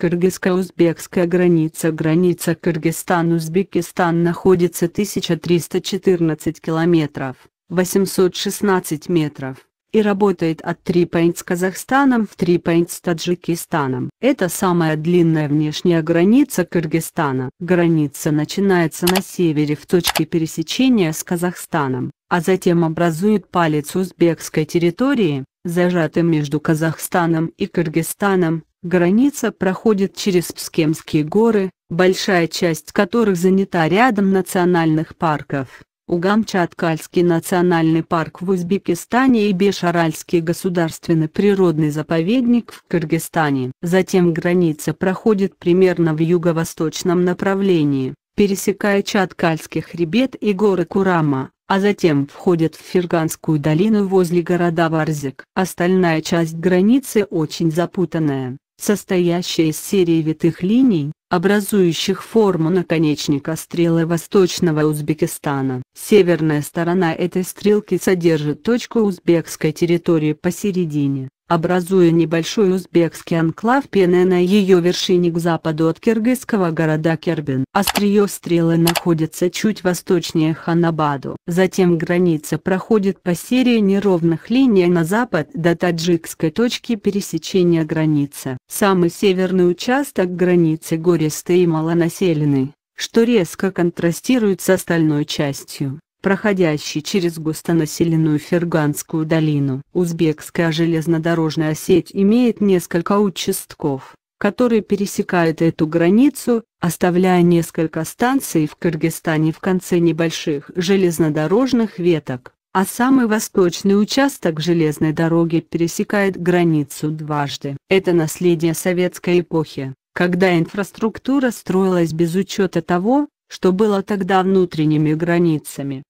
Кыргызско-узбекская граница Граница Кыргызстан-Узбекистан находится 1314 километров, 816 метров, и работает от Трипейнт с Казахстаном в Трипейнт с Таджикистаном. Это самая длинная внешняя граница Кыргызстана. Граница начинается на севере в точке пересечения с Казахстаном, а затем образует палец узбекской территории, зажатым между Казахстаном и Кыргызстаном, Граница проходит через Пскемские горы, большая часть которых занята рядом национальных парков. Угамчаткальский национальный парк в Узбекистане и Бешаральский государственный природный заповедник в Кыргызстане. Затем граница проходит примерно в юго-восточном направлении, пересекая Чаткальский хребет и горы Курама, а затем входит в Ферганскую долину возле города Варзик. Остальная часть границы очень запутанная, состоящая из серии витых линий, образующих форму наконечника стрелы Восточного Узбекистана. Северная сторона этой стрелки содержит точку узбекской территории посередине, образуя небольшой узбекский анклав Пене на ее вершине к западу от киргизского города Кербин. Острие стрелы находится чуть восточнее Ханабаду. Затем граница проходит по серии неровных линий на запад до таджикской точки пересечения границы. Самый северный участок границы гористый и малонаселенный что резко контрастирует с остальной частью проходящий через густонаселенную Ферганскую долину. Узбекская железнодорожная сеть имеет несколько участков, которые пересекают эту границу, оставляя несколько станций в Кыргызстане в конце небольших железнодорожных веток, а самый восточный участок железной дороги пересекает границу дважды. Это наследие советской эпохи, когда инфраструктура строилась без учета того, что было тогда внутренними границами.